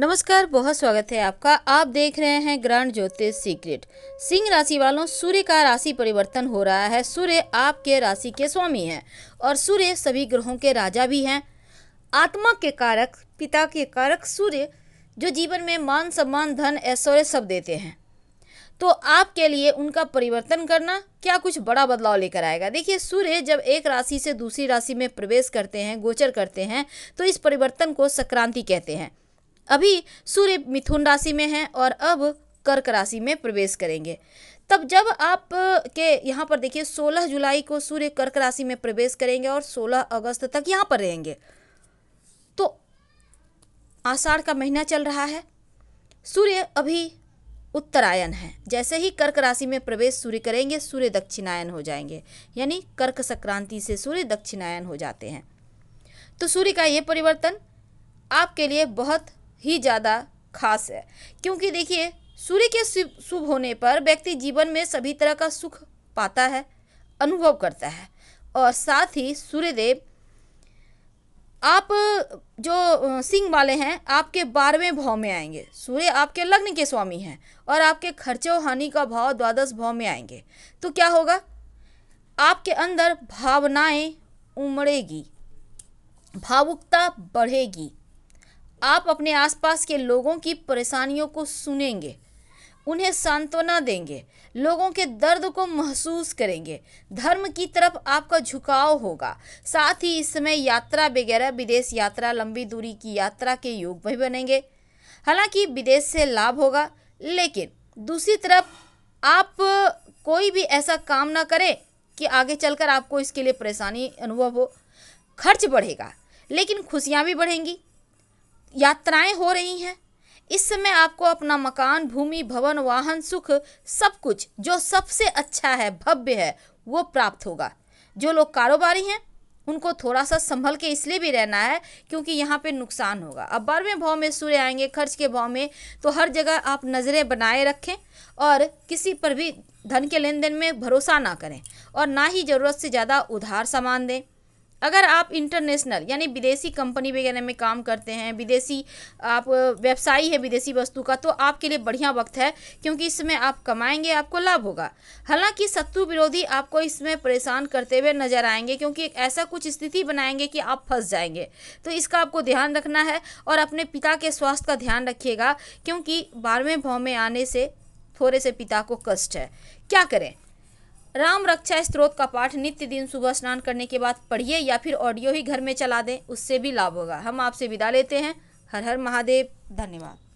नमस्कार बहुत स्वागत है आपका आप देख रहे हैं ग्रांड ज्योतिष सीक्रेट सिंह राशि वालों सूर्य का राशि परिवर्तन हो रहा है सूर्य आपके राशि के स्वामी हैं और सूर्य सभी ग्रहों के राजा भी हैं आत्मा के कारक पिता के कारक सूर्य जो जीवन में मान सम्मान धन ऐश्वर्य सब देते हैं तो आपके लिए उनका परिवर्तन करना क्या कुछ बड़ा बदलाव लेकर आएगा देखिए सूर्य जब एक राशि से दूसरी राशि में प्रवेश करते हैं गोचर करते हैं तो इस परिवर्तन को संक्रांति कहते हैं अभी सूर्य मिथुन राशि में है और अब कर्क राशि में प्रवेश करेंगे तब जब आप के यहाँ पर देखिए 16 जुलाई को सूर्य कर्क राशि में प्रवेश करेंगे और 16 अगस्त तक यहाँ पर रहेंगे तो आषाढ़ का महीना चल रहा है सूर्य अभी उत्तरायण है जैसे ही कर्क राशि में प्रवेश सूर्य करेंगे सूर्य दक्षिणायन हो जाएंगे यानी कर्क संक्रांति से सूर्य दक्षिणायन हो जाते हैं तो सूर्य का ये परिवर्तन आपके लिए बहुत ही ज़्यादा खास है क्योंकि देखिए सूर्य के शुभ होने पर व्यक्ति जीवन में सभी तरह का सुख पाता है अनुभव करता है और साथ ही सूर्यदेव आप जो सिंह वाले हैं आपके बारहवें भाव में आएंगे सूर्य आपके लग्न के स्वामी हैं और आपके और हानि का भाव द्वादश भाव में आएंगे तो क्या होगा आपके अंदर भावनाएं उमड़ेगी भावुकता बढ़ेगी आप अपने आसपास के लोगों की परेशानियों को सुनेंगे उन्हें सांत्वना देंगे लोगों के दर्द को महसूस करेंगे धर्म की तरफ आपका झुकाव होगा साथ ही इस समय यात्रा वगैरह विदेश यात्रा लंबी दूरी की यात्रा के योग भी बनेंगे हालांकि विदेश से लाभ होगा लेकिन दूसरी तरफ आप कोई भी ऐसा काम ना करें कि आगे चलकर आपको इसके लिए परेशानी अनुभव हो खर्च बढ़ेगा लेकिन खुशियाँ भी बढ़ेंगी यात्राएं हो रही हैं इस समय आपको अपना मकान भूमि भवन वाहन सुख सब कुछ जो सबसे अच्छा है भव्य है वो प्राप्त होगा जो लोग कारोबारी हैं उनको थोड़ा सा संभल के इसलिए भी रहना है क्योंकि यहाँ पे नुकसान होगा अब बारहवें भाव में सूर्य आएंगे खर्च के भाव में तो हर जगह आप नज़रें बनाए रखें और किसी पर भी धन के लेन देन में भरोसा ना करें और ना ही ज़रूरत से ज़्यादा उधार सामान दें अगर आप इंटरनेशनल यानी विदेशी कंपनी वगैरह में काम करते हैं विदेशी आप व्यवसायी है विदेशी वस्तु का तो आपके लिए बढ़िया वक्त है क्योंकि इसमें आप कमाएंगे आपको लाभ होगा हालांकि शत्रु विरोधी आपको इसमें परेशान करते हुए नजर आएंगे क्योंकि ऐसा कुछ स्थिति बनाएंगे कि आप फंस जाएंगे तो इसका आपको ध्यान रखना है और अपने पिता के स्वास्थ्य का ध्यान रखिएगा क्योंकि बारहवें भाव में आने से थोड़े से पिता को कष्ट है क्या करें राम रक्षा स्त्रोत का पाठ नित्य दिन सुबह स्नान करने के बाद पढ़िए या फिर ऑडियो ही घर में चला दें उससे भी लाभ होगा हम आपसे विदा लेते हैं हर हर महादेव धन्यवाद